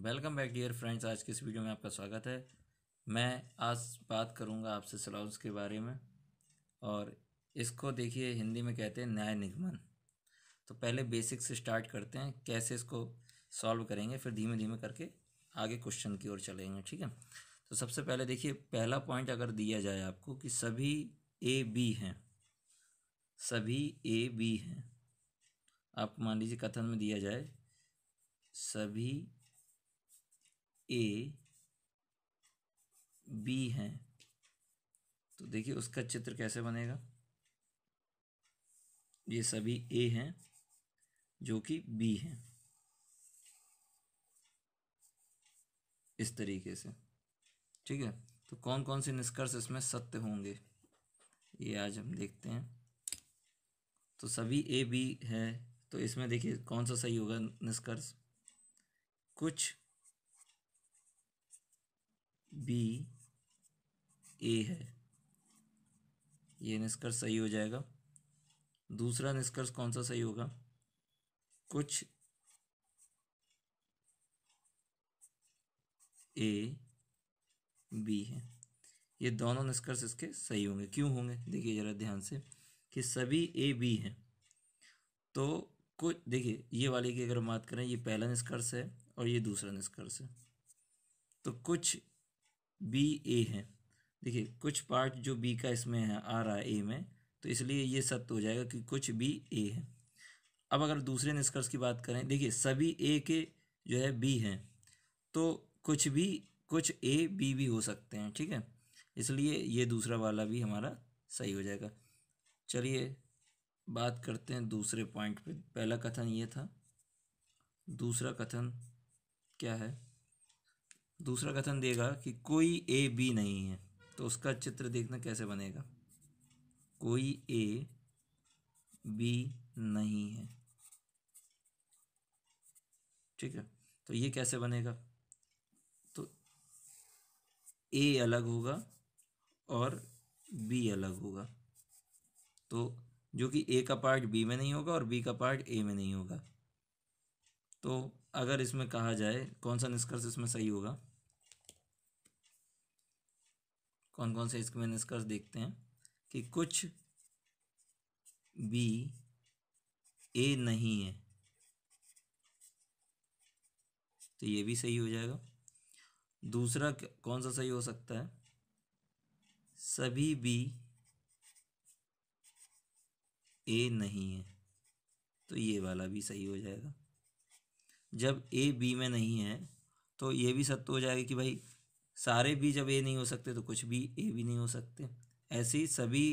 welcome back dear friends आज के इस वीडियो में आपका स्वागत है मैं आज बात करूंगा आपसे सलाउस के बारे में और इसको देखिए हिंदी में कहते हैं न्याय निगमन तो पहले बेसिक से स्टार्ट करते हैं कैसे इसको सॉल्व करेंगे फिर धीमे धीमे करके आगे क्वेश्चन की ओर चलेंगे ठीक है तो सबसे पहले देखिए पहला पॉइंट अगर दिया जाए आपको कि सभी ए बी हैं सभी ए बी हैं आप मान लीजिए कथन में दिया जाए सभी ए बी हैं तो देखिए उसका चित्र कैसे बनेगा ये सभी ए हैं जो कि बी हैं इस तरीके से ठीक है तो कौन कौन से निष्कर्ष इसमें सत्य होंगे ये आज हम देखते हैं तो सभी ए बी है तो इसमें देखिए कौन सा सही होगा निष्कर्ष कुछ बी ए है ये निष्कर्ष सही हो जाएगा दूसरा निष्कर्ष कौन सा सही होगा कुछ ए बी है ये दोनों निष्कर्ष इसके सही होंगे क्यों होंगे देखिए ज़रा ध्यान से कि सभी ए बी हैं तो कुछ देखिए ये वाले की अगर बात करें ये पहला निष्कर्ष है और ये दूसरा निष्कर्ष है तो कुछ बी ए है देखिए कुछ पार्ट जो बी का इसमें है आ रहा है ए में तो इसलिए ये सत्य हो जाएगा कि कुछ बी ए है अब अगर दूसरे निष्कर्ष की बात करें देखिए सभी ए के जो है बी हैं तो कुछ भी कुछ ए बी भी हो सकते हैं ठीक है इसलिए ये दूसरा वाला भी हमारा सही हो जाएगा चलिए बात करते हैं दूसरे पॉइंट पे पहला कथन ये था दूसरा कथन क्या है दूसरा कथन देगा कि कोई ए बी नहीं है तो उसका चित्र देखना कैसे बनेगा कोई ए बी नहीं है ठीक है तो ये कैसे बनेगा तो ए अलग होगा और बी अलग होगा तो जो कि ए का पार्ट बी में नहीं होगा और बी का पार्ट ए में नहीं होगा तो अगर इसमें कहा जाए कौन सा निष्कर्ष इसमें सही होगा कौन कौन से मैंने निष्कर्ष देखते हैं कि कुछ बी ए नहीं है तो ये भी सही हो जाएगा दूसरा कौन सा सही हो सकता है सभी बी ए नहीं है तो ये वाला भी सही हो जाएगा जब ए बी में नहीं है तो ये भी सत्य हो जाएगा कि भाई सारे बी जब ए नहीं हो सकते तो कुछ भी ए भी नहीं हो सकते ऐसे ही सभी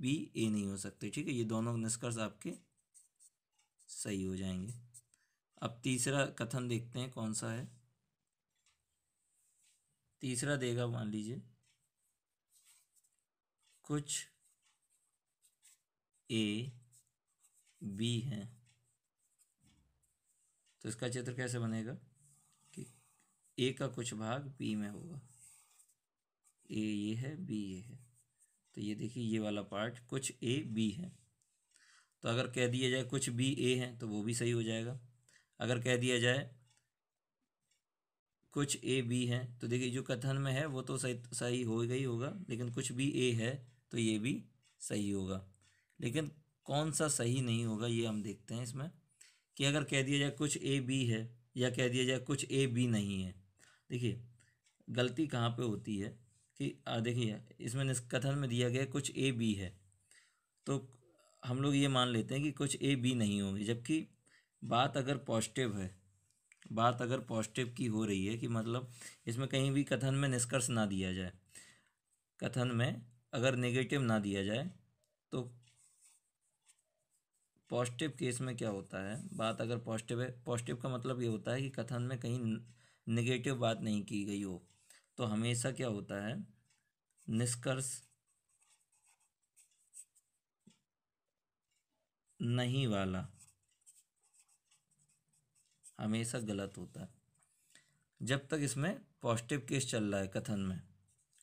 बी ए नहीं हो सकते ठीक है ये दोनों निष्कर्ष आपके सही हो जाएंगे अब तीसरा कथन देखते हैं कौन सा है तीसरा देगा मान लीजिए कुछ ए बी है तो इसका चित्र कैसे बनेगा ए का कुछ भाग बी में होगा ए ये है बी ये है तो ये देखिए ये वाला पार्ट कुछ ए बी है तो अगर कह दिया जाए कुछ बी ए है तो वो भी सही हो जाएगा अगर कह दिया जाए कुछ ए बी है तो देखिए जो कथन में है वो तो सही सही हो गई होगा लेकिन कुछ भी ए है तो ये भी सही होगा लेकिन कौन सा सही नहीं होगा ये हम देखते हैं इसमें कि अगर कह दिया जाए कुछ ए बी है या कह दिया जाए कुछ ए बी नहीं है देखिए गलती कहाँ पे होती है कि देखिए इसमें कथन में दिया गया कुछ ए बी है तो हम लोग ये मान लेते हैं कि कुछ ए बी नहीं होंगे जबकि बात अगर पॉजिटिव है बात अगर पॉजिटिव की हो रही है कि मतलब इसमें कहीं भी कथन में निष्कर्ष ना दिया जाए कथन में अगर नेगेटिव ना दिया जाए तो पॉजिटिव केस में क्या होता है बात अगर पॉजिटिव है पॉजिटिव का मतलब ये होता है कि कथन में कहीं नेगेटिव बात नहीं की गई हो तो हमेशा क्या होता है निष्कर्ष नहीं वाला हमेशा गलत होता है जब तक इसमें पॉजिटिव केस चल रहा है कथन में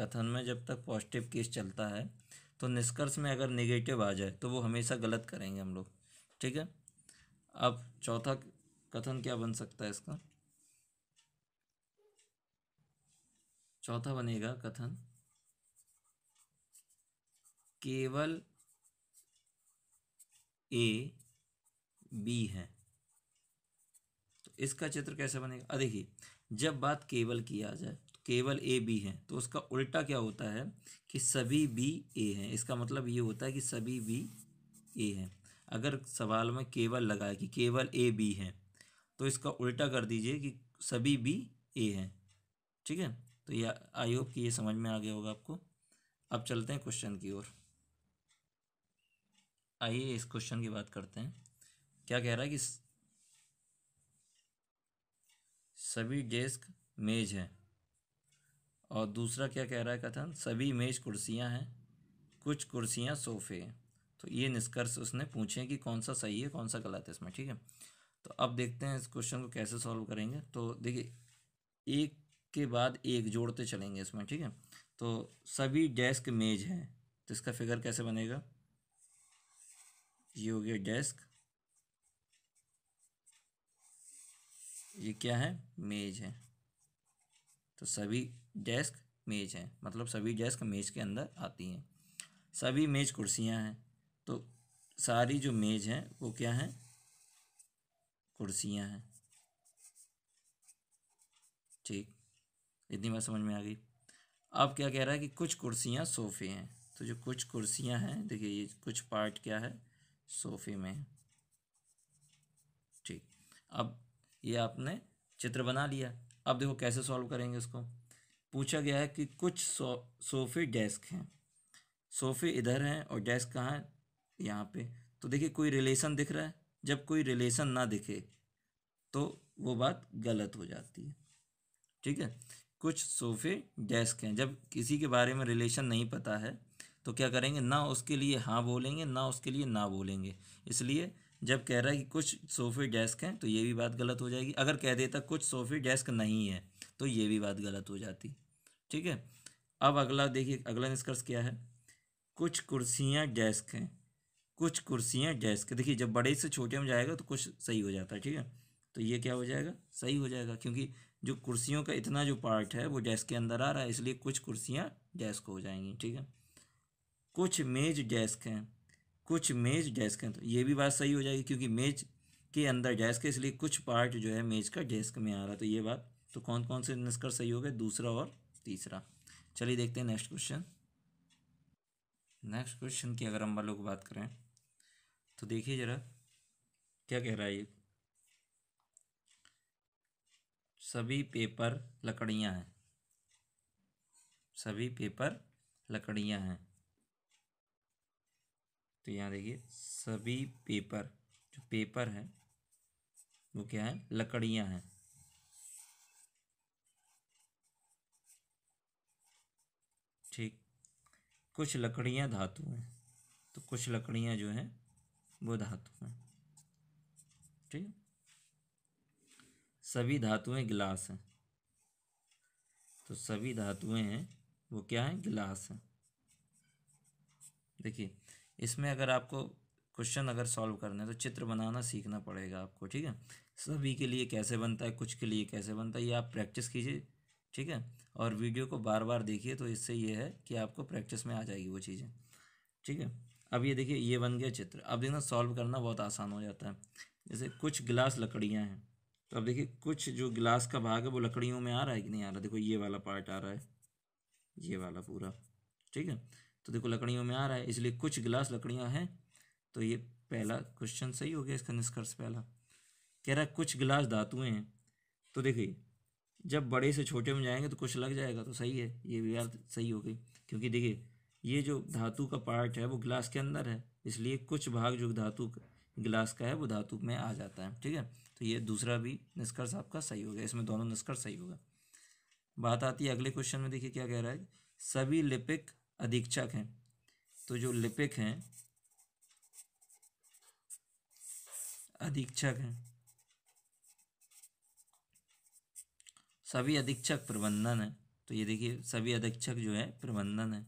कथन में जब तक पॉजिटिव केस चलता है तो निष्कर्ष में अगर नेगेटिव आ जाए तो वो हमेशा गलत करेंगे हम लोग ठीक है अब चौथा कथन क्या बन सकता है इसका चौथा बनेगा कथन केवल ए बी है तो इसका चित्र कैसे बनेगा देखिए जब बात केवल की आ जाए तो केवल ए बी है तो उसका उल्टा क्या होता है कि सभी बी ए हैं इसका मतलब ये होता है कि सभी बी ए हैं अगर सवाल में केवल लगाए कि केवल ए बी है तो इसका उल्टा कर दीजिए कि सभी बी ए हैं ठीक है तो ये आई होप कि ये समझ में आ गया होगा आपको अब चलते हैं क्वेश्चन की ओर आइए इस क्वेश्चन की बात करते हैं क्या कह रहा है कि सभी डेस्क मेज हैं और दूसरा क्या कह रहा है कथन सभी मेज कुर्सियां हैं कुछ कुर्सियां सोफे हैं तो ये निष्कर्ष उसने पूछे कि कौन सा सही है कौन सा गलत है इसमें ठीक है तो अब देखते हैं इस क्वेश्चन को कैसे सॉल्व करेंगे तो देखिए एक के बाद एक जोड़ते चलेंगे इसमें ठीक है तो सभी डेस्क मेज हैं तो इसका फिगर कैसे बनेगा ये हो गया डेस्क ये क्या है मेज है तो सभी डेस्क मेज हैं मतलब सभी डेस्क मेज के अंदर आती हैं सभी मेज कुर्सियां हैं तो सारी जो मेज हैं वो क्या हैं कुर्सियां हैं ठीक इतनी बार समझ में आ गई अब क्या कह रहा है कि कुछ कुर्सियाँ सोफ़े हैं तो जो कुछ कुर्सियाँ हैं देखिए ये कुछ पार्ट क्या है सोफ़े में ठीक अब ये आपने चित्र बना लिया अब देखो कैसे सॉल्व करेंगे इसको पूछा गया है कि कुछ सो सोफ़े डेस्क हैं सोफ़े इधर हैं और डेस्क कहाँ है यहाँ पे तो देखिए कोई रिलेशन दिख रहा है जब कोई रिलेशन ना दिखे तो वो बात गलत हो जाती है ठीक है कुछ सोफ़े डेस्क हैं जब किसी के बारे में रिलेशन नहीं पता है तो क्या करेंगे ना उसके लिए हाँ बोलेंगे ना उसके लिए ना बोलेंगे इसलिए जब कह रहा है कि कुछ सोफ़े डेस्क हैं तो ये भी बात गलत हो जाएगी अगर कह देता कुछ सोफ़े डेस्क नहीं है तो ये भी बात गलत हो जाती ठीक है अब अगला देखिए अगला निष्कर्ष क्या है कुछ कुर्सियाँ डेस्क हैं कुछ कुर्सियाँ डेस्क देखिए जब बड़े से छोटे में जाएगा तो कुछ सही हो जाता है ठीक है तो ये क्या हो जाएगा सही हो जाएगा क्योंकि जो कुर्सियों का इतना जो पार्ट है वो डेस्क के अंदर आ रहा है इसलिए कुछ कुर्सियाँ डेस्क हो जाएंगी ठीक है कुछ मेज डेस्क हैं कुछ मेज डेस्क हैं तो ये भी बात सही हो जाएगी क्योंकि मेज के अंदर डेस्क है इसलिए कुछ पार्ट जो है मेज का डेस्क में आ रहा है तो ये बात तो कौन कौन से निष्कर्ष सही हो गए दूसरा और तीसरा चलिए देखते हैं नेक्स्ट क्वेश्चन नेक्स्ट क्वेश्चन की अगर हम लोग बात करें तो देखिए ज़रा क्या कह रहा है ये सभी पेपर लकड़ियां हैं सभी पेपर लकड़ियां हैं तो यहाँ देखिए सभी पेपर जो पेपर है वो क्या है लकड़ियां हैं ठीक कुछ लकड़ियां धातु हैं तो कुछ लकड़ियां जो हैं वो धातु हैं ठीक सभी धातुएं गिलास हैं तो सभी धातुएं हैं वो क्या हैं गिलास हैं देखिए इसमें अगर आपको क्वेश्चन अगर सॉल्व करना है तो चित्र बनाना सीखना पड़ेगा आपको ठीक है सभी के लिए कैसे बनता है कुछ के लिए कैसे बनता है ये आप प्रैक्टिस कीजिए ठीक है और वीडियो को बार बार देखिए तो इससे ये है कि आपको प्रैक्टिस में आ जाएगी वो चीज़ें ठीक है अब ये देखिए ये बन गया चित्र अब देखना सॉल्व करना बहुत आसान हो जाता है जैसे कुछ गिलास लकड़ियाँ हैं तो अब देखिए कुछ जो गिलास का भाग है वो लकड़ियों में आ रहा है कि नहीं आ रहा देखो ये वाला पार्ट आ रहा है ये वाला पूरा ठीक है तो देखो लकड़ियों में आ रहा है इसलिए कुछ गिलास लकड़ियाँ हैं तो ये पहला क्वेश्चन सही हो गया इसका निष्कर्ष पहला कह रहा है कुछ गिलास धातुएँ हैं तो देखिए जब बड़े से छोटे में जाएंगे तो कुछ लग जाएगा तो सही है ये भी यार सही हो गई क्योंकि देखिए ये जो धातु का पार्ट है वो गिलास के अंदर है इसलिए कुछ भाग जो धातु गिलास का है वो धातु में आ जाता है ठीक है तो ये दूसरा भी निष्कर्ष आपका सही होगा इसमें दोनों निष्कर्ष सही होगा बात आती है अगले क्वेश्चन में देखिए क्या कह रहा है सभी लिपिक अधीक्षक हैं तो जो लिपिक हैं अधीक्षक हैं सभी अधीक्षक प्रबंधन है तो ये देखिए सभी अधीक्षक जो है प्रबंधन है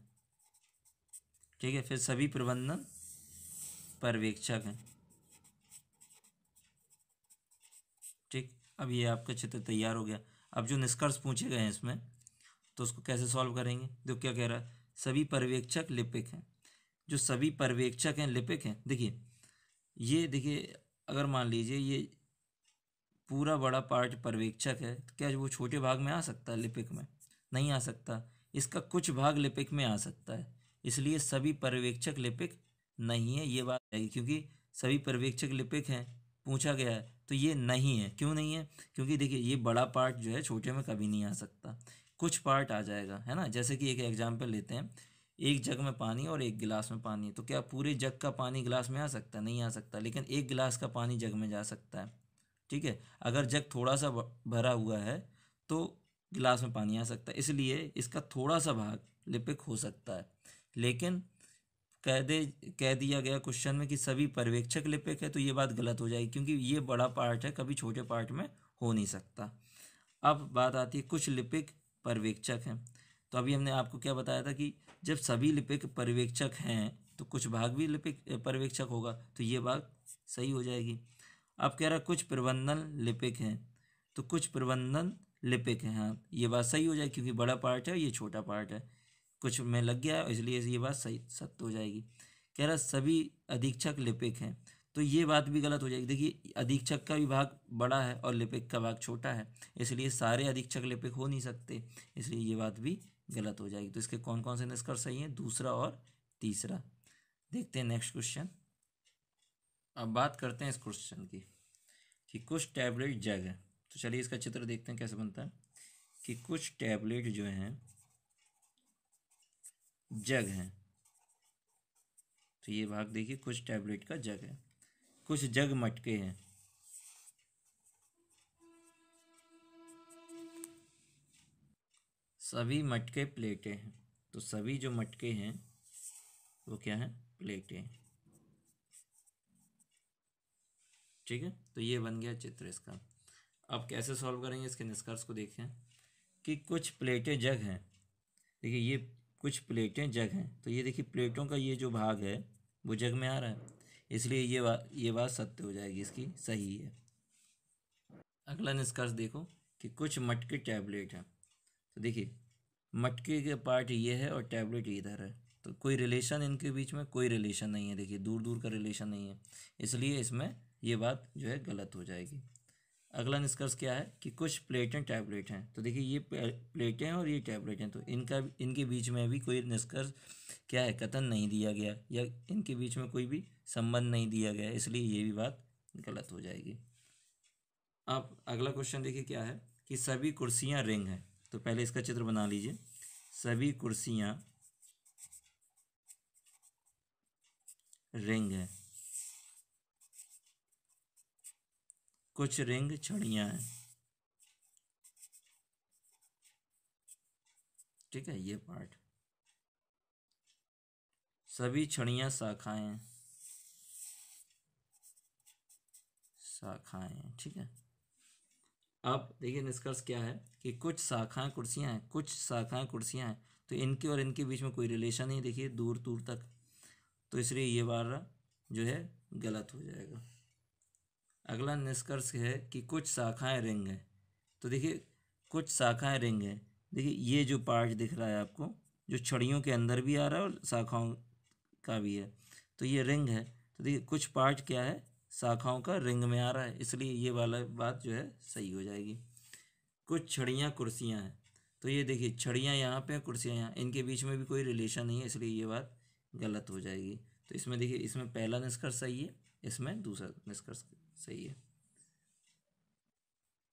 ठीक है फिर सभी प्रबंधन पर्यवेक्षक हैं अब ये आपका चित्र तैयार हो गया अब जो निष्कर्ष पूछे गए हैं इसमें तो उसको कैसे सॉल्व करेंगे देखो क्या कह रहा है सभी पर्यवेक्षक लिपिक हैं जो सभी पर्यवेक्षक हैं लिपिक हैं देखिए ये देखिए अगर मान लीजिए ये पूरा बड़ा पार्ट पर्यवेक्षक है तो क्या वो छोटे भाग में आ सकता है लिपिक में नहीं आ सकता इसका कुछ भाग लिपिक में आ सकता है इसलिए सभी पर्यवेक्षक लिपिक नहीं है ये बात है क्योंकि सभी पर्यवेक्षक लिपिक हैं पूछा गया है तो ये नहीं है क्यों नहीं है क्योंकि देखिए ये बड़ा पार्ट जो है छोटे में कभी नहीं आ सकता कुछ पार्ट आ जाएगा है ना जैसे कि एक एग्जाम्पल लेते हैं एक जग में पानी और एक गिलास में पानी तो क्या पूरे जग का पानी गिलास में आ सकता नहीं आ सकता लेकिन एक गिलास का पानी जग में जा सकता है ठीक है अगर जग थोड़ा सा भरा हुआ है तो गिलास में पानी आ सकता है इसलिए इसका थोड़ा सा भाग लिपिक हो सकता है लेकिन कह दे कह दिया गया क्वेश्चन में कि सभी पर्यवेक्षक लिपिक है तो ये बात गलत हो जाएगी क्योंकि ये बड़ा पार्ट है कभी छोटे पार्ट में हो नहीं सकता अब बात आती है कुछ लिपिक पर्यवेक्षक हैं तो अभी हमने आपको क्या बताया था कि जब सभी लिपिक पर्यवेक्षक हैं तो कुछ भाग भी लिपिक पर्यवेक्षक होगा तो ये बात सही हो जाएगी अब कह रहा कुछ प्रबंधन लिपिक हैं तो कुछ प्रबंधन लिपिक हैं हाँ ये बात सही हो जाएगी क्योंकि बड़ा पार्ट है ये छोटा पार्ट है कुछ में लग गया है इसलिए ये बात सही सत्य हो जाएगी कह रहा सभी अधीक्षक लिपिक हैं तो ये बात भी गलत हो जाएगी देखिए अधीक्षक का विभाग बड़ा है और लिपिक का भाग छोटा है इसलिए सारे अधीक्षक लिपिक हो नहीं सकते इसलिए ये बात भी गलत हो जाएगी तो इसके कौन कौन से निष्कर्ष सही हैं दूसरा और तीसरा देखते हैं नेक्स्ट क्वेश्चन अब बात करते हैं इस क्वेश्चन की कि कुछ टैबलेट जग है तो चलिए इसका चित्र देखते हैं कैसे बनता है कि कुछ टैबलेट जो हैं जग है तो ये भाग देखिए कुछ टैबलेट का जग है कुछ जग मटके हैं सभी मटके प्लेटें हैं तो सभी जो मटके हैं वो क्या है प्लेटें ठीक है तो ये बन गया चित्र इसका अब कैसे सॉल्व करेंगे इसके निष्कर्ष को देखें कि कुछ प्लेटें जग हैं देखिए ये कुछ प्लेटें जग हैं तो ये देखिए प्लेटों का ये जो भाग है वो जग में आ रहा है इसलिए ये बात ये बात सत्य हो जाएगी इसकी सही है अगला निष्कर्ष देखो कि कुछ मटके टैबलेट हैं तो देखिए मटके के पार्ट ये है और टैबलेट इधर है तो कोई रिलेशन इनके बीच में कोई रिलेशन नहीं है देखिए दूर दूर का रिलेशन नहीं है इसलिए इसमें ये बात जो है गलत हो जाएगी अगला निष्कर्ष क्या है कि कुछ प्लेटें टैबलेट हैं तो देखिए ये प्लेटें और ये टैबलेट हैं तो इनका इनके बीच में भी कोई निष्कर्ष क्या है कथन नहीं दिया गया या इनके बीच में कोई भी संबंध नहीं दिया गया इसलिए ये भी बात गलत हो जाएगी अब अगला क्वेश्चन देखिए क्या है कि सभी कुर्सियाँ रिंग हैं तो पहले इसका चित्र बना लीजिए सभी कुर्सियाँ रिंग हैं कुछ रिंग छड़ियाँ हैं ठीक है ये पार्ट सभी छड़ियाँ शाखाएं शाखाएं ठीक है अब देखिए निष्कर्ष क्या है कि कुछ शाखाएं कुर्सियां हैं कुछ शाखाएं कुर्सियां हैं तो इनके और इनके बीच में कोई रिलेशन नहीं देखिए दूर दूर तक तो इसलिए ये बार जो है गलत हो जाएगा अगला निष्कर्ष है कि कुछ शाखाएं रिंग हैं तो देखिए कुछ शाखाएं रिंग हैं देखिए ये जो पार्ट दिख रहा है आपको जो छड़ियों के अंदर भी आ रहा है और शाखाओं का भी है तो ये रिंग है तो देखिए कुछ पार्ट क्या है शाखाओं का रिंग में आ रहा है इसलिए ये वाला बात जो है सही हो जाएगी कुछ छड़ियाँ कुर्सियाँ हैं तो ये देखिए छड़ियाँ यहाँ पर कुर्सियाँ यहाँ इनके बीच में भी कोई रिलेशन नहीं है इसलिए ये बात गलत हो जाएगी तो इसमें देखिए इसमें पहला निष्कर्ष सही है इसमें दूसरा निष्कर्ष सही है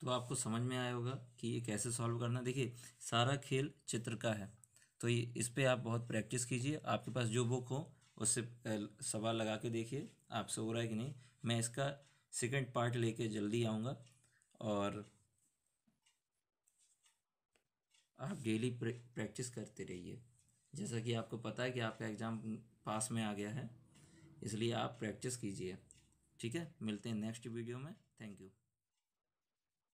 तो आपको समझ में आया होगा कि ये कैसे सॉल्व करना देखिए सारा खेल चित्र का है तो ये इस पर आप बहुत प्रैक्टिस कीजिए आपके पास जो बुक हो उससे सवाल लगा के देखिए आपसे हो रहा है कि नहीं मैं इसका सेकंड पार्ट लेके जल्दी आऊँगा और आप डेली प्रैक्टिस करते रहिए जैसा कि आपको पता है कि आपका एग्ज़ाम पास में आ गया है इसलिए आप प्रैक्टिस कीजिए ठीक है मिलते हैं नेक्स्ट वीडियो में थैंक यू